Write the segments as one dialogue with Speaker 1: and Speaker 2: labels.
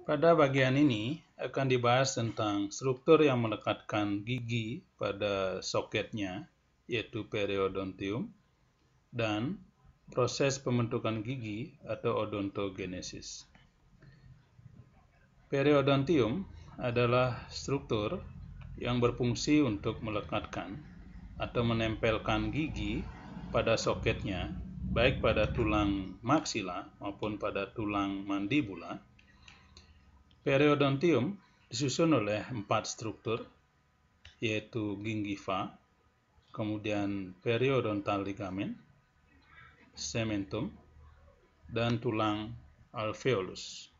Speaker 1: Pada bagian ini akan dibahas tentang struktur yang melekatkan gigi pada soketnya, yaitu periodontium, dan proses pembentukan gigi atau odontogenesis. Periodontium adalah struktur yang berfungsi untuk melekatkan atau menempelkan gigi pada soketnya, baik pada tulang maksila maupun pada tulang mandibula Periodontium disusun oleh empat struktur, yaitu gingiva, kemudian periodontal
Speaker 2: ligamen, cementum, dan tulang alveolus.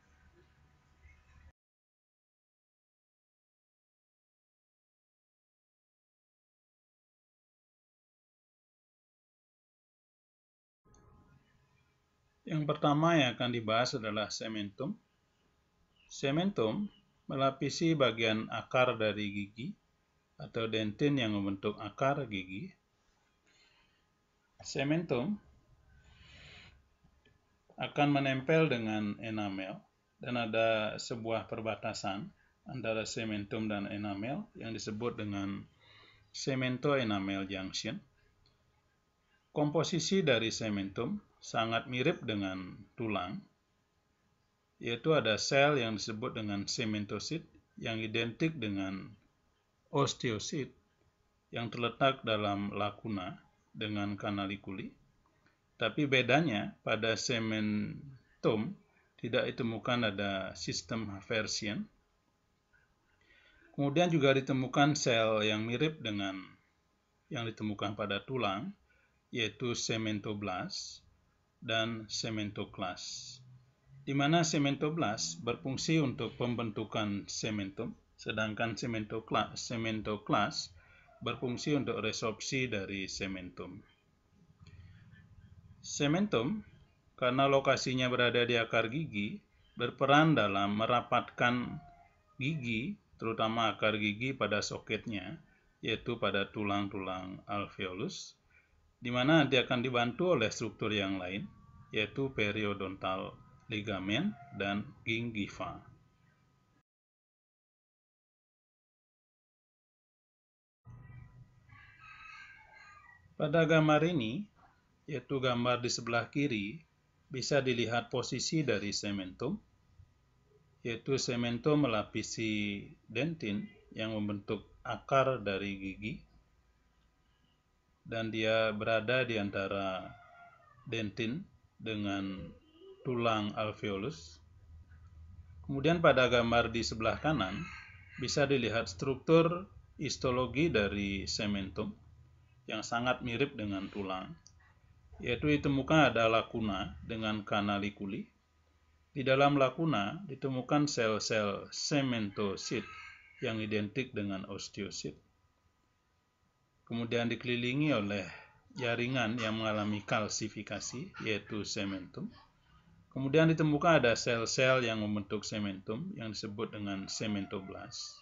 Speaker 2: Yang pertama yang akan dibahas
Speaker 1: adalah cementum. Sementum melapisi bagian akar dari gigi atau dentin yang membentuk akar gigi. Sementum akan menempel dengan enamel dan ada sebuah perbatasan antara sementum dan enamel yang disebut dengan cemento enamel junction. Komposisi dari sementum sangat mirip dengan tulang yaitu ada sel yang disebut dengan sementosit yang identik dengan osteosit yang terletak dalam lakuna dengan kanalikuli. Tapi bedanya pada sementum tidak ditemukan ada sistem Haversian. Kemudian juga ditemukan sel yang mirip dengan yang ditemukan pada tulang, yaitu sementoblas dan sementoklas di mana sementoblas berfungsi untuk pembentukan sementum, sedangkan sementoklas, berfungsi untuk resorpsi dari sementum. Sementum, karena lokasinya berada di akar gigi, berperan dalam merapatkan gigi, terutama akar gigi pada soketnya, yaitu pada tulang-tulang alveolus, di mana nanti akan dibantu oleh struktur yang lain, yaitu periodontal
Speaker 2: ligamen, dan gingiva. Pada gambar
Speaker 1: ini, yaitu gambar di sebelah kiri, bisa dilihat posisi dari sementum, yaitu sementum melapisi dentin yang membentuk akar dari gigi, dan dia berada di antara dentin dengan tulang alveolus. Kemudian pada gambar di sebelah kanan bisa dilihat struktur histologi dari sementum yang sangat mirip dengan tulang, yaitu ditemukan ada lakuna dengan kanalikuli. Di dalam lakuna ditemukan sel-sel sementosit yang identik dengan osteosit. Kemudian dikelilingi oleh jaringan yang mengalami kalsifikasi, yaitu sementum. Kemudian ditemukan ada sel-sel yang membentuk sementum yang disebut dengan sementoblas.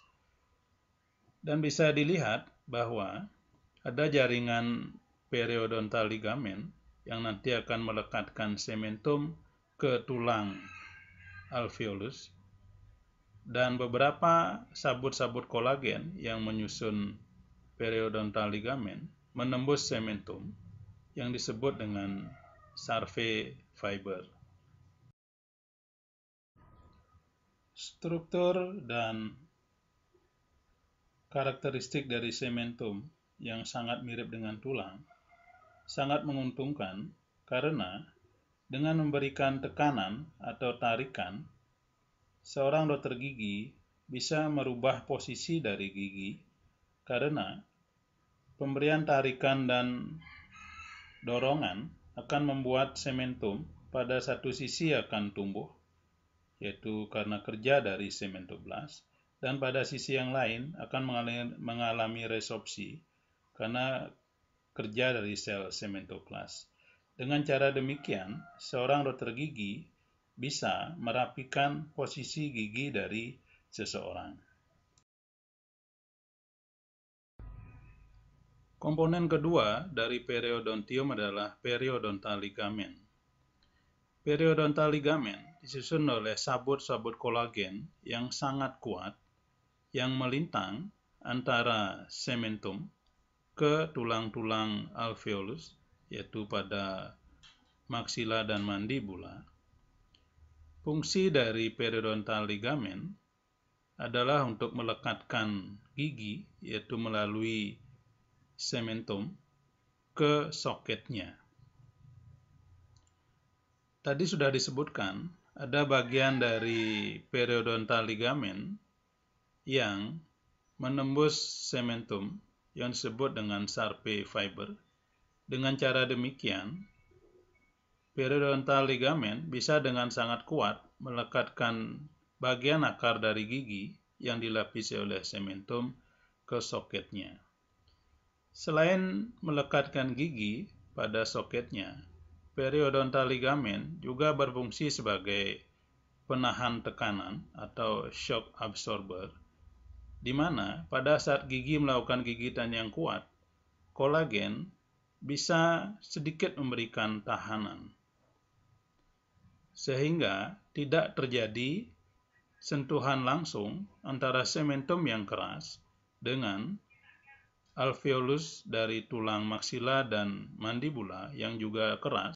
Speaker 1: Dan bisa dilihat bahwa ada jaringan periodontal ligamen yang nanti akan melekatkan sementum ke tulang alveolus dan beberapa sabut-sabut kolagen yang menyusun periodontal ligamen menembus sementum yang disebut dengan sarve fiber. struktur dan karakteristik dari sementum yang sangat mirip dengan tulang sangat menguntungkan karena dengan memberikan tekanan atau tarikan, seorang dokter gigi bisa merubah posisi dari gigi karena pemberian tarikan dan dorongan akan membuat sementum pada satu sisi akan tumbuh yaitu karena kerja dari sementoblas, dan pada sisi yang lain akan mengalami, resopsi resorpsi karena kerja dari sel sementoblas. Dengan cara demikian, seorang dokter gigi bisa merapikan posisi gigi dari seseorang. Komponen kedua dari periodontium adalah periodontal ligamen. Periodontal ligamen disusun oleh sabut-sabut kolagen yang sangat kuat yang melintang antara sementum ke tulang-tulang alveolus yaitu pada maksila dan mandibula. Fungsi dari periodontal ligamen adalah untuk melekatkan gigi yaitu melalui sementum ke soketnya. Tadi sudah disebutkan ada bagian dari periodontal ligamen yang menembus sementum yang disebut dengan sarpe fiber. Dengan cara demikian, periodontal ligamen bisa dengan sangat kuat melekatkan bagian akar dari gigi yang dilapisi oleh sementum ke soketnya. Selain melekatkan gigi pada soketnya, periodontal ligamen juga berfungsi sebagai penahan tekanan atau shock absorber, di mana pada saat gigi melakukan gigitan yang kuat, kolagen bisa sedikit memberikan tahanan. Sehingga tidak terjadi sentuhan langsung antara sementum yang keras dengan alveolus dari tulang maksila dan mandibula yang juga keras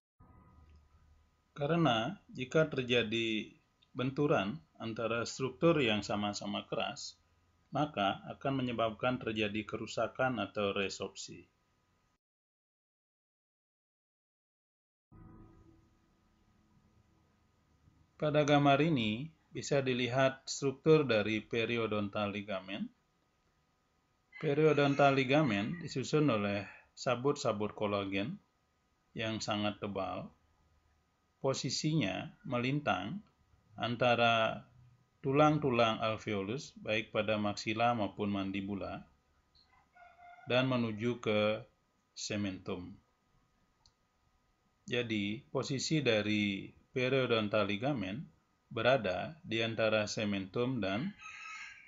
Speaker 1: karena jika terjadi benturan antara struktur yang sama-sama keras, maka
Speaker 2: akan menyebabkan terjadi kerusakan atau resorpsi.
Speaker 1: Pada gambar ini, bisa dilihat struktur dari periodontal ligamen. Periodontal ligamen disusun oleh sabut-sabut kolagen yang sangat tebal posisinya melintang antara tulang-tulang alveolus baik pada maksila maupun mandibula dan menuju ke sementum. Jadi, posisi dari periodontal ligamen berada di antara sementum dan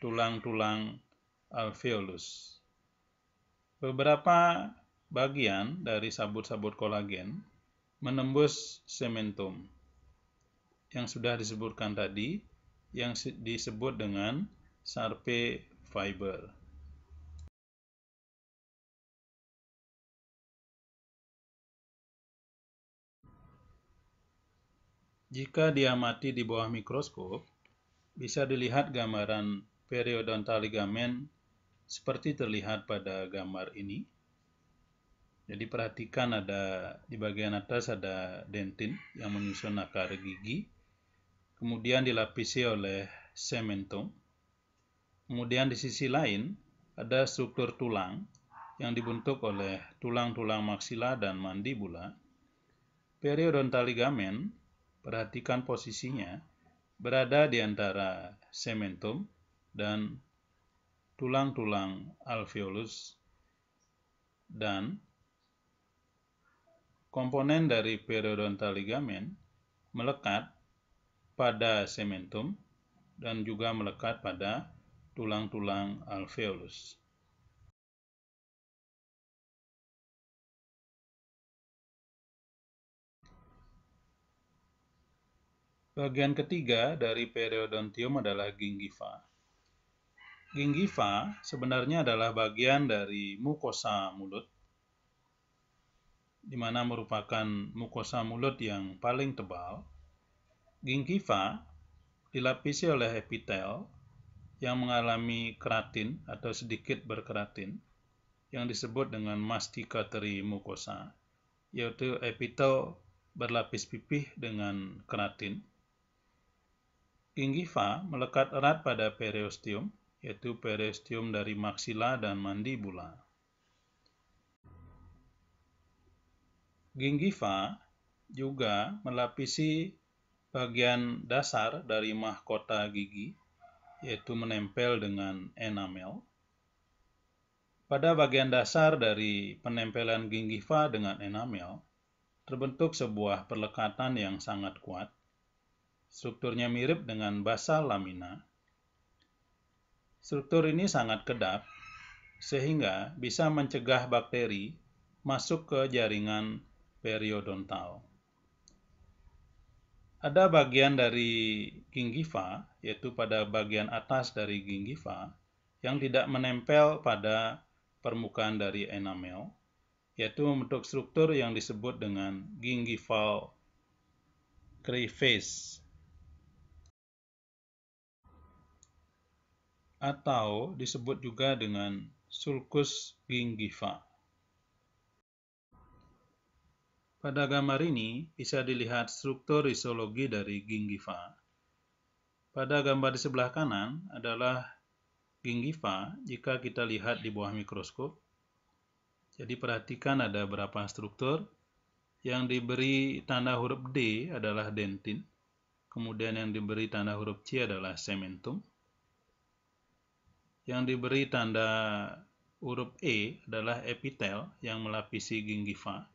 Speaker 1: tulang-tulang alveolus. Beberapa bagian dari sabut-sabut kolagen menembus sementum yang sudah
Speaker 2: disebutkan tadi yang disebut dengan sarpe fiber. Jika diamati di
Speaker 1: bawah mikroskop, bisa dilihat gambaran periodontal ligamen seperti terlihat pada gambar ini. Jadi perhatikan ada di bagian atas ada dentin yang menyusun akar gigi. Kemudian dilapisi oleh sementum. Kemudian di sisi lain ada struktur tulang yang dibentuk oleh tulang-tulang maksila dan mandibula. Periodontal ligamen, perhatikan posisinya, berada di antara sementum dan tulang-tulang alveolus dan komponen dari periodontal ligamen melekat
Speaker 2: pada sementum dan juga melekat pada tulang-tulang alveolus. Bagian
Speaker 1: ketiga dari periodontium adalah gingiva.
Speaker 2: Gingiva
Speaker 1: sebenarnya adalah bagian dari mukosa mulut di mana merupakan mukosa mulut yang paling tebal, gingiva dilapisi oleh epitel yang mengalami keratin atau sedikit berkeratin yang disebut dengan masticatory mukosa, yaitu epitel berlapis pipih dengan keratin. Gingiva melekat erat pada periosteum, yaitu periosteum dari maksila dan mandibula. Gingiva juga melapisi bagian dasar dari mahkota gigi, yaitu menempel dengan enamel. Pada bagian dasar dari penempelan gingiva dengan enamel, terbentuk sebuah perlekatan yang sangat kuat. Strukturnya mirip dengan basal lamina. Struktur ini sangat kedap, sehingga bisa mencegah bakteri masuk ke jaringan periodontal. Ada bagian dari gingiva, yaitu pada bagian atas dari gingiva, yang tidak menempel pada permukaan dari enamel, yaitu membentuk struktur yang disebut dengan gingival crevice
Speaker 2: atau disebut juga dengan sulcus gingiva.
Speaker 1: Pada gambar ini bisa dilihat struktur risologi dari gingiva. Pada gambar di sebelah kanan adalah gingiva jika kita lihat di bawah mikroskop. Jadi perhatikan ada berapa struktur. Yang diberi tanda huruf D adalah dentin. Kemudian yang diberi tanda huruf C adalah cementum, Yang diberi tanda huruf E adalah epitel yang melapisi gingiva.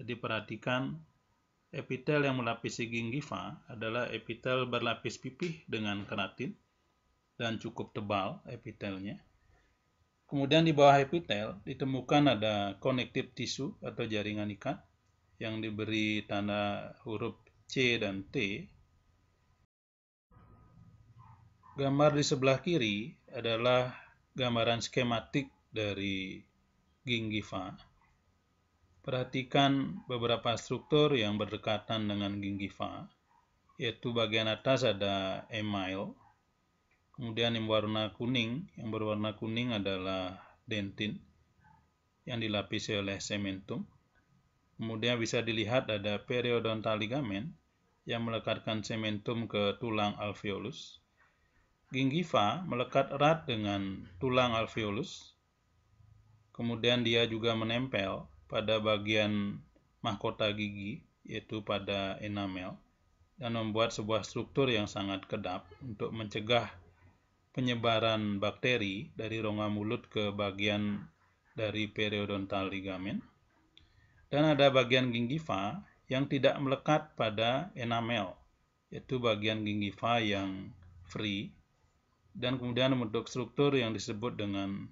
Speaker 1: Jadi perhatikan epitel yang melapisi gingiva adalah epitel berlapis pipih dengan keratin dan cukup tebal epitelnya. Kemudian di bawah epitel ditemukan ada konektif tisu atau jaringan ikat yang diberi tanda huruf C dan T. Gambar di sebelah kiri adalah gambaran skematik dari gingiva Perhatikan beberapa struktur yang berdekatan dengan gingiva, yaitu bagian atas ada email, kemudian yang warna kuning, yang berwarna kuning adalah dentin, yang dilapisi oleh sementum. Kemudian bisa dilihat ada periodontal ligamen yang melekatkan sementum ke tulang alveolus. Gingiva melekat erat dengan tulang alveolus. Kemudian dia juga menempel pada bagian mahkota gigi, yaitu pada enamel, dan membuat sebuah struktur yang sangat kedap untuk mencegah penyebaran bakteri dari rongga mulut ke bagian dari periodontal ligamen. Dan ada bagian gingiva yang tidak melekat pada enamel, yaitu bagian gingiva yang free, dan kemudian membentuk struktur yang disebut dengan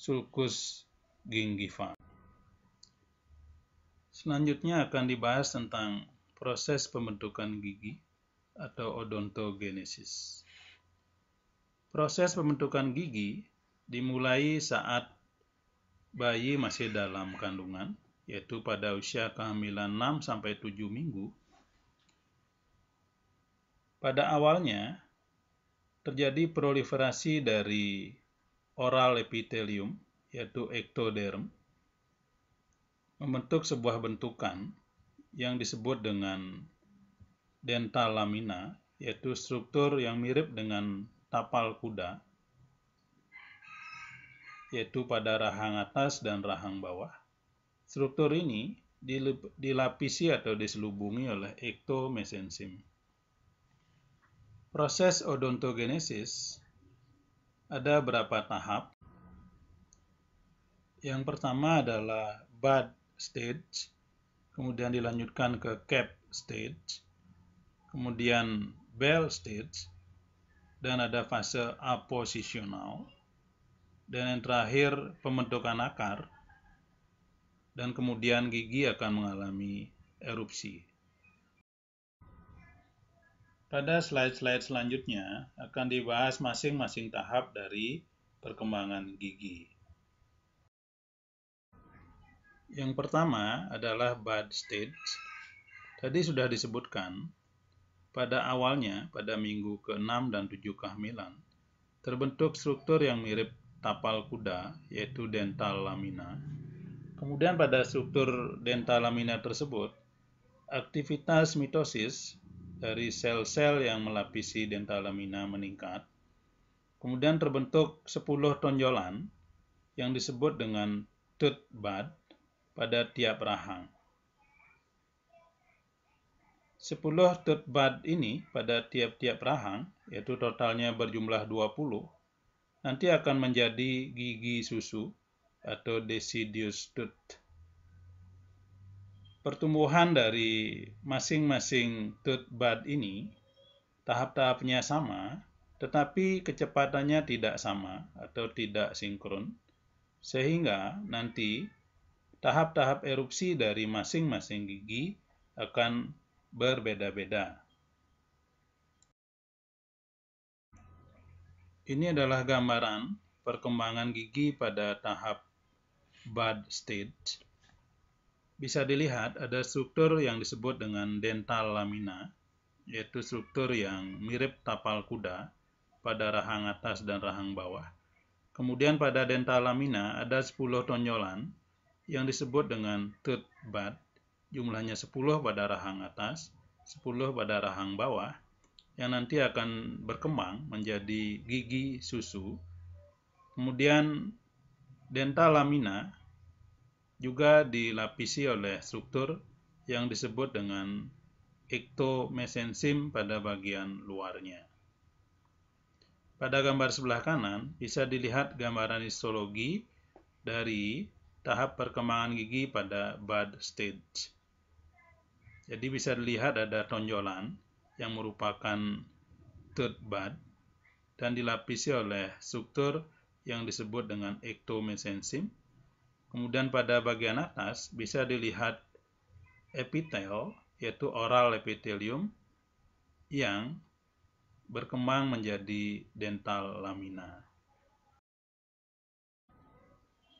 Speaker 1: sulcus gingiva. Selanjutnya akan dibahas tentang proses pembentukan gigi atau odontogenesis. Proses pembentukan gigi dimulai saat bayi masih dalam kandungan, yaitu pada usia kehamilan 6-7 minggu. Pada awalnya, terjadi proliferasi dari oral epitelium, yaitu ektoderm, membentuk sebuah bentukan yang disebut dengan lamina yaitu struktur yang mirip dengan tapal kuda, yaitu pada rahang atas dan rahang bawah. Struktur ini dilapisi atau diselubungi oleh ektomesensim. Proses odontogenesis ada berapa tahap. Yang pertama adalah bud stage, kemudian dilanjutkan ke cap stage, kemudian bell stage, dan ada fase aposisional, dan yang terakhir pembentukan akar, dan kemudian gigi akan mengalami erupsi. Pada slide-slide selanjutnya akan dibahas masing-masing tahap dari perkembangan gigi. Yang pertama adalah bad stage. Tadi sudah disebutkan pada awalnya pada minggu ke-6 dan 7 kehamilan terbentuk struktur yang mirip tapal kuda yaitu dental lamina. Kemudian pada struktur dental lamina tersebut aktivitas mitosis dari sel-sel yang melapisi dental lamina meningkat. Kemudian terbentuk 10 tonjolan yang disebut dengan tooth bud pada tiap rahang. sepuluh tut bud ini pada tiap-tiap rahang, yaitu totalnya berjumlah 20, nanti akan menjadi gigi susu atau deciduous tooth. Pertumbuhan dari masing-masing tooth bad ini tahap-tahapnya sama, tetapi kecepatannya tidak sama atau tidak sinkron, sehingga nanti tahap-tahap erupsi dari masing-masing gigi akan berbeda-beda. Ini adalah gambaran perkembangan gigi pada tahap bud stage. Bisa dilihat ada struktur yang disebut dengan dental lamina, yaitu struktur yang mirip tapal kuda pada rahang atas dan rahang bawah. Kemudian pada dental lamina ada 10 tonjolan yang disebut dengan third bud, jumlahnya 10 pada rahang atas, 10 pada rahang bawah, yang nanti akan berkembang menjadi gigi susu. Kemudian dental lamina juga dilapisi oleh struktur yang disebut dengan ectomesensim pada bagian luarnya. Pada gambar sebelah kanan bisa dilihat gambaran histologi dari tahap perkembangan gigi pada bud stage. Jadi bisa dilihat ada tonjolan yang merupakan third bud dan dilapisi oleh struktur yang disebut dengan ectomesensim. Kemudian pada bagian atas bisa dilihat epitel yaitu oral epithelium yang berkembang menjadi dental lamina.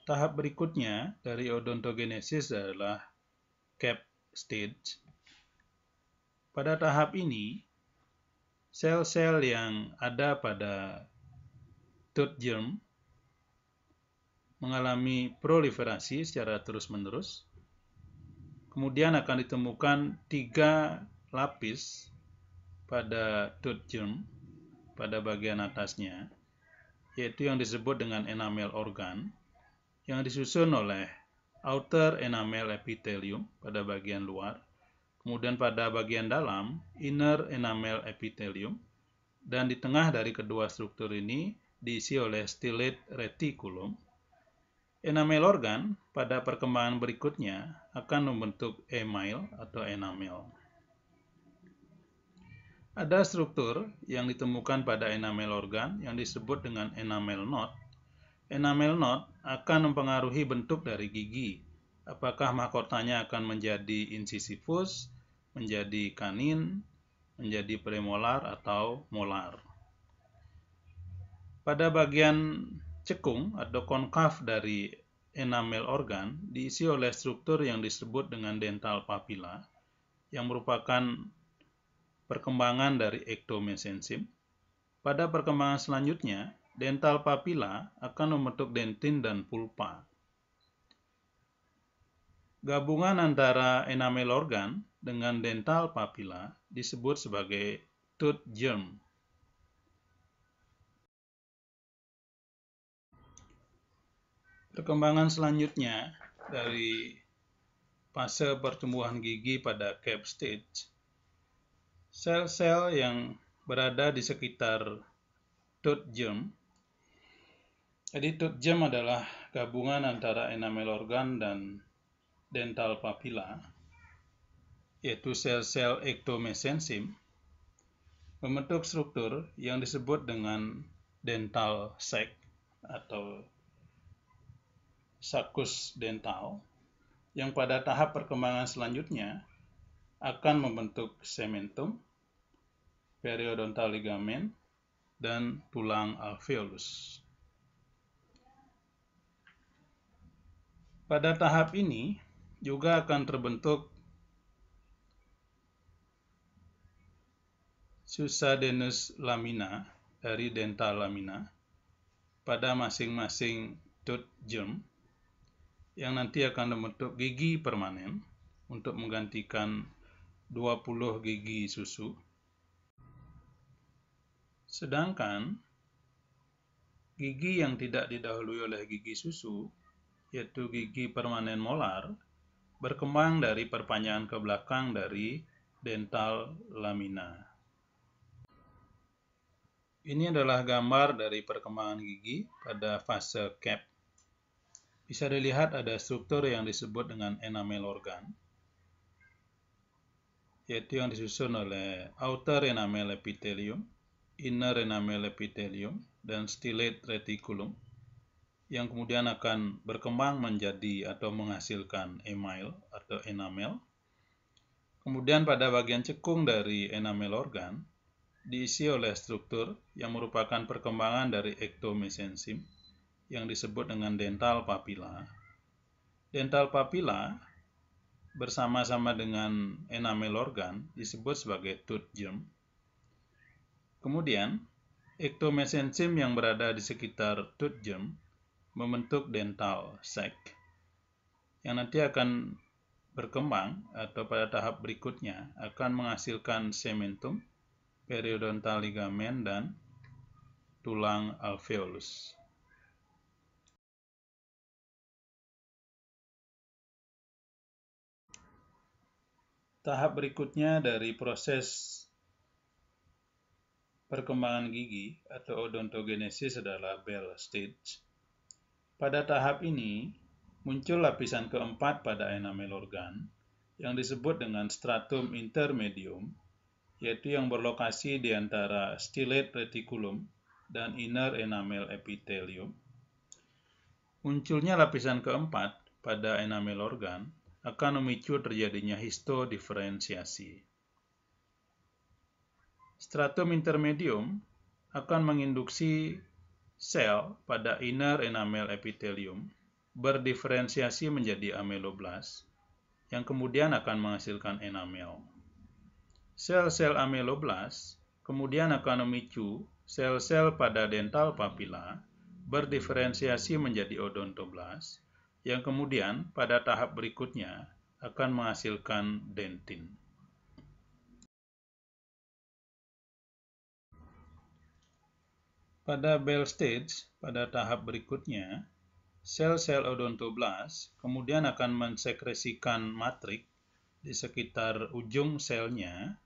Speaker 1: Tahap berikutnya dari odontogenesis adalah cap stage. Pada tahap ini, sel-sel yang ada pada tooth germ mengalami proliferasi secara terus-menerus. Kemudian akan ditemukan tiga lapis pada tooth germ pada bagian atasnya, yaitu yang disebut dengan enamel organ yang disusun oleh outer enamel epithelium pada bagian luar, kemudian pada bagian dalam inner enamel epithelium, dan di tengah dari kedua struktur ini diisi oleh stellate reticulum. Enamel organ pada perkembangan berikutnya akan membentuk email atau enamel. Ada struktur yang ditemukan pada enamel organ yang disebut dengan enamel knot Enamel knot akan mempengaruhi bentuk dari gigi. Apakah mahkotanya akan menjadi incisivus, menjadi kanin, menjadi premolar atau molar. Pada bagian cekung atau konkaf dari enamel organ diisi oleh struktur yang disebut dengan dental papilla yang merupakan perkembangan dari ektomesensim. Pada perkembangan selanjutnya, dental papila akan membentuk dentin dan pulpa. Gabungan antara enamel organ dengan dental papila disebut sebagai tooth germ.
Speaker 2: Perkembangan selanjutnya dari fase
Speaker 1: pertumbuhan gigi pada cap stage, sel-sel yang berada di sekitar tooth germ jadi tooth gem adalah gabungan antara enamel organ dan dental papilla, yaitu sel-sel ectomesensim, membentuk struktur yang disebut dengan dental sac atau sakus dental, yang pada tahap perkembangan selanjutnya akan membentuk cementum, periodontal ligamen, dan tulang alveolus. Pada tahap ini juga akan terbentuk susadenus lamina dari dental lamina pada masing-masing tooth germ yang nanti akan membentuk gigi permanen untuk menggantikan 20 gigi susu. Sedangkan gigi yang tidak didahului oleh gigi susu yaitu gigi permanen molar, berkembang dari perpanjangan ke belakang dari dental lamina. Ini adalah gambar dari perkembangan gigi pada fase cap. Bisa dilihat ada struktur yang disebut dengan enamel organ, yaitu yang disusun oleh outer enamel epithelium, inner enamel epithelium, dan stellate reticulum yang kemudian akan berkembang menjadi atau menghasilkan email atau enamel. Kemudian pada bagian cekung dari enamel organ diisi oleh struktur yang merupakan perkembangan dari ektomesensim yang disebut dengan dental papilla. Dental papilla bersama-sama dengan enamel organ disebut sebagai tooth germ. Kemudian, ektomesensim yang berada di sekitar tooth germ membentuk dental sac yang nanti akan berkembang atau pada tahap berikutnya akan menghasilkan cementum, periodontal
Speaker 2: ligamen, dan tulang alveolus. Tahap berikutnya dari proses
Speaker 1: perkembangan gigi atau odontogenesis adalah Bell stage pada tahap ini, muncul lapisan keempat pada enamel organ yang disebut dengan stratum intermedium, yaitu yang berlokasi di antara stellate reticulum dan inner enamel epithelium. Munculnya lapisan keempat pada enamel organ akan memicu terjadinya histodiferensiasi. Stratum intermedium akan menginduksi Sel pada inner enamel epithelium berdiferensiasi menjadi ameloblas yang kemudian akan menghasilkan enamel. Sel-sel ameloblas kemudian akan memicu sel-sel pada dental papila berdiferensiasi menjadi odontoblas yang kemudian pada tahap berikutnya akan menghasilkan
Speaker 2: dentin. Pada Bell stage, pada tahap berikutnya,
Speaker 1: sel-sel odontoblast kemudian akan mensekresikan matrik di sekitar ujung selnya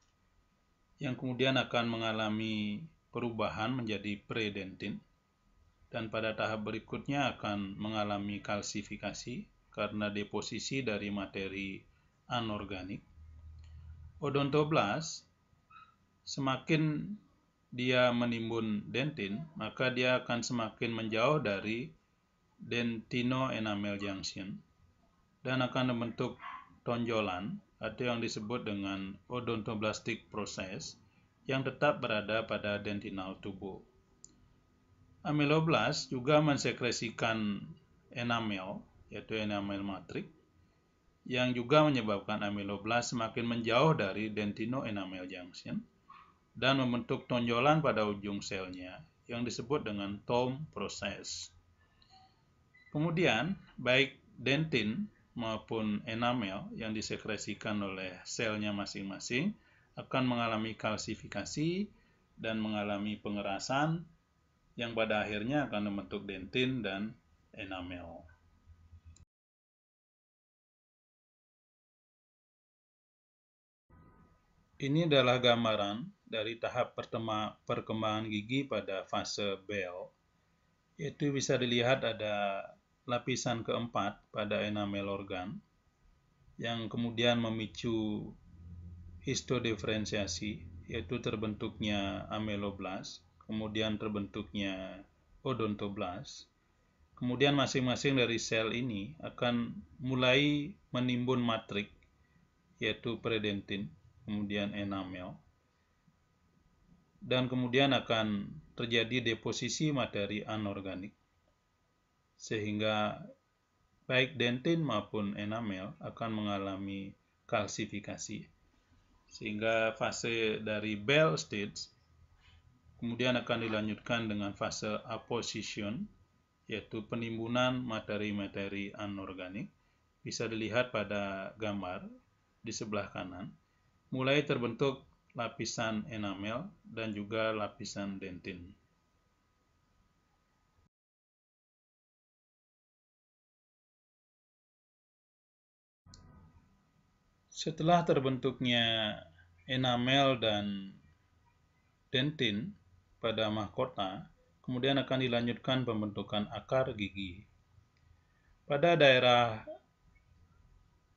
Speaker 1: yang kemudian akan mengalami perubahan menjadi predentin dan pada tahap berikutnya akan mengalami kalsifikasi karena deposisi dari materi anorganik. Odontoblast semakin dia menimbun dentin, maka dia akan semakin menjauh dari dentino enamel junction dan akan membentuk tonjolan atau yang disebut dengan odontoblastic process yang tetap berada pada dentinal tubuh. Ameloblas juga mensekresikan enamel, yaitu enamel matrik, yang juga menyebabkan ameloblas semakin menjauh dari dentino enamel junction dan membentuk tonjolan pada ujung selnya yang disebut dengan Tom proses. Kemudian, baik dentin maupun enamel yang disekresikan oleh selnya masing-masing akan mengalami kalsifikasi dan
Speaker 2: mengalami pengerasan yang pada akhirnya akan membentuk dentin dan enamel. Ini adalah gambaran dari tahap pertama,
Speaker 1: perkembangan gigi pada fase Bell yaitu bisa dilihat ada lapisan keempat pada enamel organ yang kemudian memicu histodiferensiasi yaitu terbentuknya ameloblast, kemudian terbentuknya odontoblast, Kemudian masing-masing dari sel ini akan mulai menimbun matrik yaitu predentin, kemudian enamel dan kemudian akan terjadi deposisi materi anorganik. Sehingga baik dentin maupun enamel akan mengalami kalsifikasi. Sehingga fase dari Bell stage kemudian akan dilanjutkan dengan fase apposition yaitu penimbunan materi-materi anorganik bisa dilihat pada gambar di sebelah kanan mulai terbentuk lapisan enamel, dan juga
Speaker 2: lapisan dentin. Setelah terbentuknya enamel dan dentin
Speaker 1: pada mahkota, kemudian akan dilanjutkan pembentukan akar gigi. Pada daerah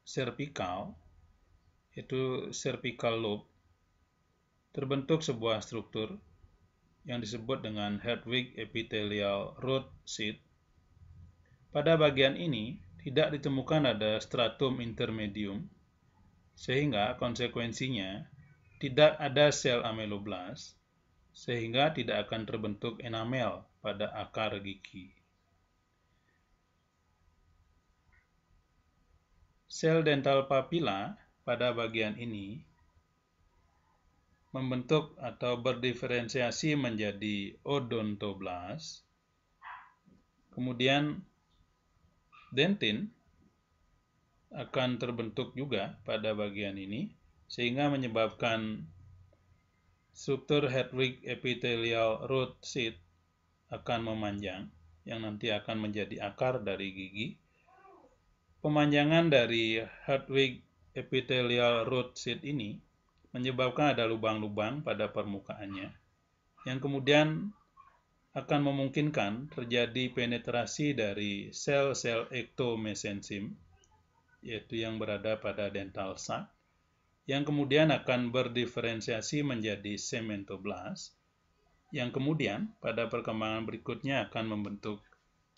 Speaker 1: cervical, itu cervical lobe, terbentuk sebuah struktur yang disebut dengan Hertwig epithelial root sheath. Pada bagian ini tidak ditemukan ada stratum intermedium, sehingga konsekuensinya tidak ada sel ameloblast sehingga tidak akan terbentuk enamel pada akar gigi. Sel dental papila pada bagian ini membentuk atau berdiferensiasi menjadi odontoblas. Kemudian dentin akan terbentuk juga pada bagian ini sehingga menyebabkan struktur Hedwig epithelial root sheath akan memanjang yang nanti akan menjadi akar dari gigi. Pemanjangan dari Hedwig epithelial root sheath ini menyebabkan ada lubang-lubang pada permukaannya yang kemudian akan memungkinkan terjadi penetrasi dari sel-sel ektomesensim yaitu yang berada pada dental sac yang kemudian akan berdiferensiasi menjadi sementoblas
Speaker 2: yang kemudian pada perkembangan berikutnya akan membentuk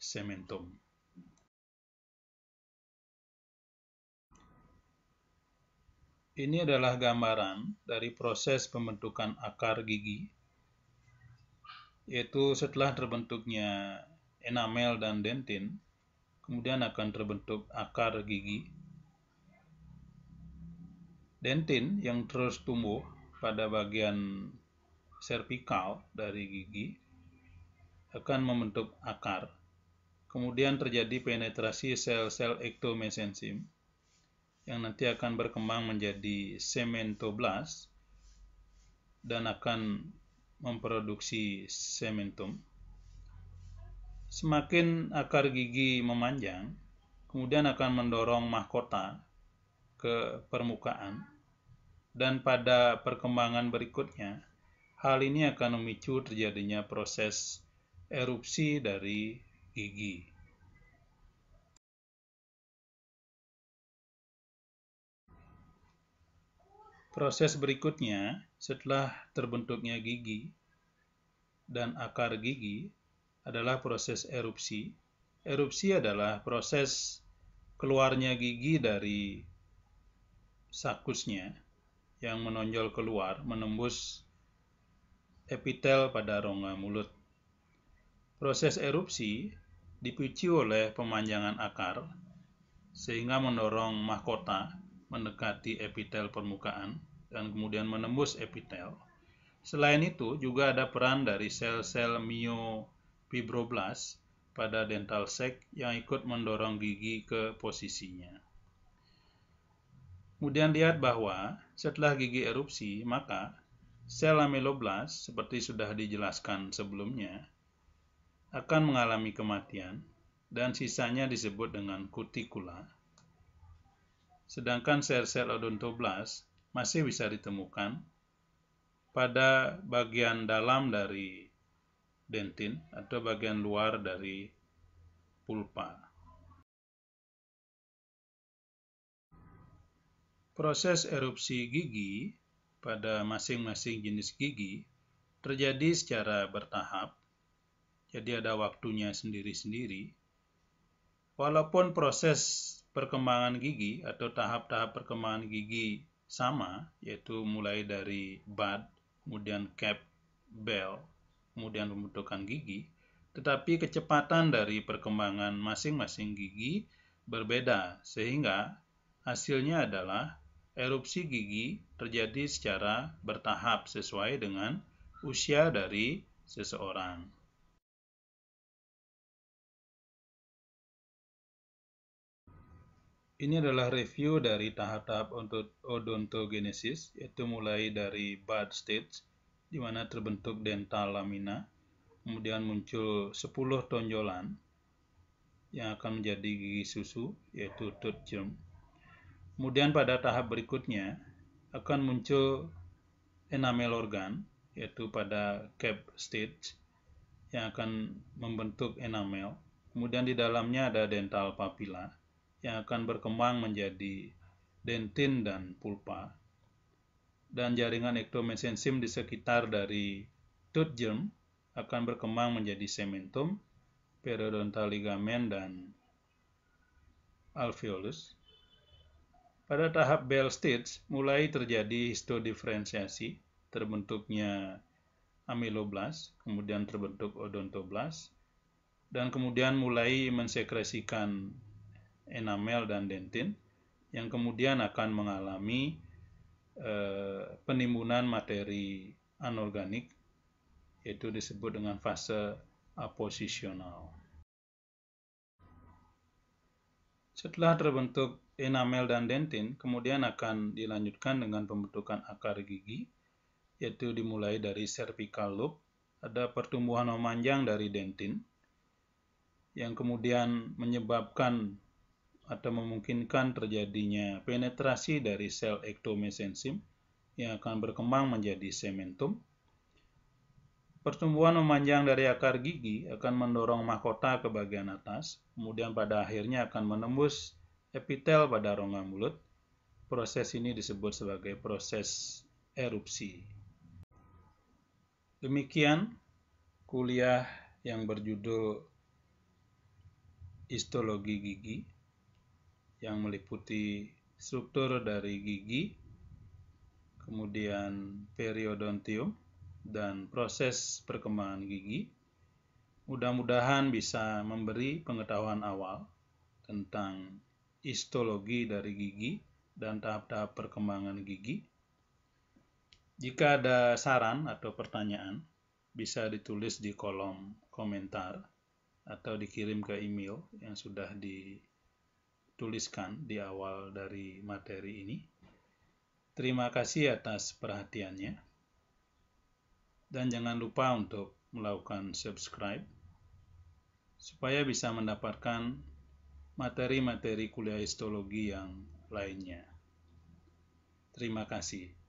Speaker 2: sementum. Ini adalah gambaran dari proses pembentukan akar gigi,
Speaker 1: yaitu setelah terbentuknya enamel dan dentin, kemudian akan terbentuk akar gigi. Dentin yang terus tumbuh pada bagian serpikal dari gigi akan membentuk akar. Kemudian terjadi penetrasi sel-sel ektomesensim yang nanti akan berkembang menjadi sementoblas dan akan memproduksi sementum. Semakin akar gigi memanjang, kemudian akan mendorong mahkota ke permukaan, dan pada perkembangan berikutnya, hal ini akan
Speaker 2: memicu terjadinya proses erupsi dari gigi. Proses berikutnya, setelah terbentuknya gigi
Speaker 1: dan akar gigi, adalah proses erupsi. Erupsi adalah proses keluarnya gigi dari sakusnya yang menonjol keluar menembus epitel pada rongga mulut. Proses erupsi dipicu oleh pemanjangan akar sehingga mendorong mahkota mendekati epitel permukaan dan kemudian menembus epitel. Selain itu, juga ada peran dari sel-sel miofibroblas pada dental sac yang ikut mendorong gigi ke posisinya. Kemudian lihat bahwa setelah gigi erupsi, maka sel ameloblas seperti sudah dijelaskan sebelumnya akan mengalami kematian dan sisanya disebut dengan kutikula. Sedangkan sel-sel odontoblast masih bisa ditemukan pada bagian dalam
Speaker 2: dari dentin atau bagian luar dari pulpa.
Speaker 1: Proses erupsi gigi pada masing-masing jenis gigi terjadi secara bertahap, jadi ada waktunya sendiri-sendiri. Walaupun proses perkembangan gigi atau tahap-tahap perkembangan gigi sama, yaitu mulai dari bud, kemudian cap, bell, kemudian pembentukan gigi, tetapi kecepatan dari perkembangan masing-masing gigi berbeda, sehingga hasilnya adalah
Speaker 2: erupsi gigi terjadi secara bertahap sesuai dengan usia dari seseorang. Ini adalah review dari tahap-tahap untuk
Speaker 1: odontogenesis, yaitu mulai dari bud stage, di mana terbentuk dental lamina, kemudian muncul 10 tonjolan yang akan menjadi gigi susu, yaitu tooth germ. Kemudian pada tahap berikutnya akan muncul enamel organ, yaitu pada cap stage yang akan membentuk enamel. Kemudian di dalamnya ada dental papilla yang akan berkembang menjadi dentin dan pulpa, dan jaringan ektomesensim di sekitar dari tooth germ akan berkembang menjadi sementum, periodontal ligamen, dan alveolus. Pada tahap bell stage, mulai terjadi histodiferensiasi, terbentuknya amiloblas, kemudian terbentuk odontoblas, dan kemudian mulai mensekresikan enamel dan dentin yang kemudian akan mengalami eh, penimbunan materi anorganik yaitu disebut dengan fase aposisional. Setelah terbentuk enamel dan dentin, kemudian akan dilanjutkan dengan pembentukan akar gigi, yaitu dimulai dari cervical loop ada pertumbuhan memanjang dari dentin, yang kemudian menyebabkan atau memungkinkan terjadinya penetrasi dari sel ektomesensim yang akan berkembang menjadi sementum. Pertumbuhan memanjang dari akar gigi akan mendorong mahkota ke bagian atas, kemudian pada akhirnya akan menembus epitel pada rongga mulut. Proses ini disebut sebagai proses erupsi. Demikian kuliah yang berjudul histologi gigi yang meliputi struktur dari gigi, kemudian periodontium, dan proses perkembangan gigi. Mudah-mudahan bisa memberi pengetahuan awal tentang histologi dari gigi dan tahap-tahap perkembangan gigi. Jika ada saran atau pertanyaan, bisa ditulis di kolom komentar atau dikirim ke email yang sudah di tuliskan di awal dari materi ini. Terima kasih atas perhatiannya. Dan jangan lupa untuk melakukan subscribe supaya bisa mendapatkan
Speaker 2: materi-materi kuliah histologi yang lainnya. Terima kasih.